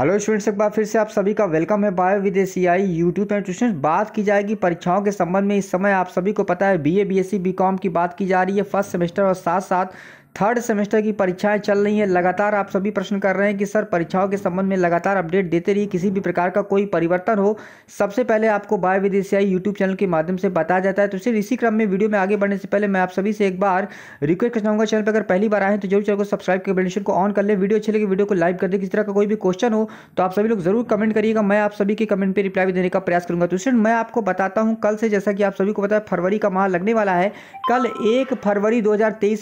hello students एक बार फिर से आप सभी का वेलकम है बायो विदेशी आई यूट्यूब पर स्टूडेंट्स बात की जाएगी परीक्षाओं के संबंध में इस समय आप सभी को पता है बीए बीएससी बीकॉम की बात की जा रही है फर्स्ट सेमेस्टर और साथ साथ थर्ड सेमेस्टर की परीक्षाएं चल रही हैं लगातार आप सभी प्रश्न कर रहे हैं कि सर परीक्षाओं के संबंध में लगातार अपडेट देते रहिए किसी भी प्रकार का कोई परिवर्तन हो सबसे पहले आपको बाय विदेशियाई यूट्यूब चैनल के माध्यम से बताया जाता है तो सिर्फ इसी क्रम में वीडियो में आगे बढ़ने से पहले मैं आप सभी से एक बार रिक्वेस्ट करना चाहूँगा चैनल पर अगर पहली बार आए तो जरूर चैनल को सब्सक्राइब कर बेलेशन को ऑन कर ले वीडियो अच्छे लगे वीडियो को लाइक कर दे किसी तरह का कोई भी क्वेश्चन हो तो आप सभी लोग जरूर कमेंट करिएगा मैं आप सभी के कमेंट पर रिप्लाई देने का प्रयास करूँगा तो सिर्फ मैं आपको बताता हूँ कल से जैसा कि आप सभी को बताया फरवरी का माह लगने वाला है कल एक फरवरी दो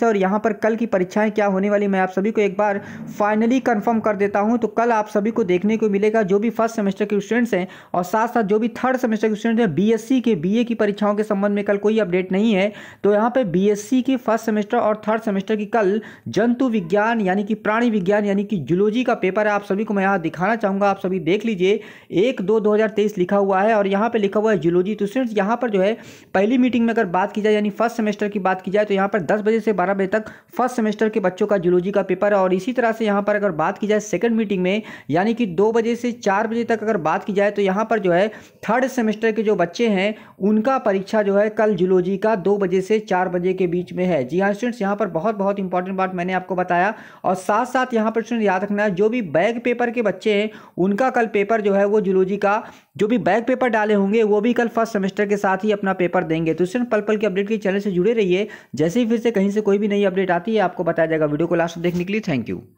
और यहाँ पर कल की परीक्षाएं क्या होने वाली मैं आप सभी को एक बार फाइनली कंफर्म कर देता हूं तो कल आप सभी को देखने को मिलेगा जो भी फर्स्ट सेमेस्टर के स्टूडेंट्स हैं और साथ साथ जो भी थर्ड सेमेस्टर के स्टूडेंट्स हैं बीएससी के बीए की परीक्षाओं के संबंध में कल कोई अपडेट नहीं है तो यहाँ पर बी के फर्स्ट सेमेस्टर और थर्ड सेमेस्टर की कल जंतु विज्ञान यानी कि प्राणी विज्ञान यानी कि जुलोजी का पेपर है आप सभी को मैं यहाँ दिखाना चाहूँगा आप सभी देख लीजिए एक दो दो लिखा हुआ है और यहाँ पर लिखा हुआ है जुलोजी तो स्टूडेंट्स यहाँ पर जो है पहली मीटिंग में अगर बात की जाए यानी फर्स्ट सेमेस्टर की बात की जाए तो यहाँ पर दस बजे से बारह बजे तक फर्स्ट फर्स्ट सेमेस्टर के बच्चों का जूलॉजी का पेपर है और इसी तरह से यहाँ पर अगर बात की जाए सेकंड मीटिंग में यानी कि दो बजे से चार बजे तक अगर बात की जाए तो यहाँ पर जो है थर्ड सेमेस्टर के जो बच्चे हैं उनका परीक्षा जो है कल जूलॉजी का दो बजे से चार बजे के बीच में है जी हाँ स्टूडेंट्स यहाँ पर बहुत बहुत इंपॉर्टेंट बात मैंने आपको बताया और साथ साथ यहाँ पर स्टूडेंट याद रखना है जो भी बैग पेपर के बच्चे हैं उनका कल पेपर जो है वो जूलॉजी का जो भी बैक पेपर डाले होंगे वो भी कल फर्स्ट सेमेस्टर के साथ ही अपना पेपर देंगे तो इससे पल पल की अपडेट के चैनल से जुड़े रहिए जैसे ही फिर से कहीं से कोई भी नई अपडेट आती है आपको बताया जाएगा वीडियो को लास्ट देखने के लिए थैंक यू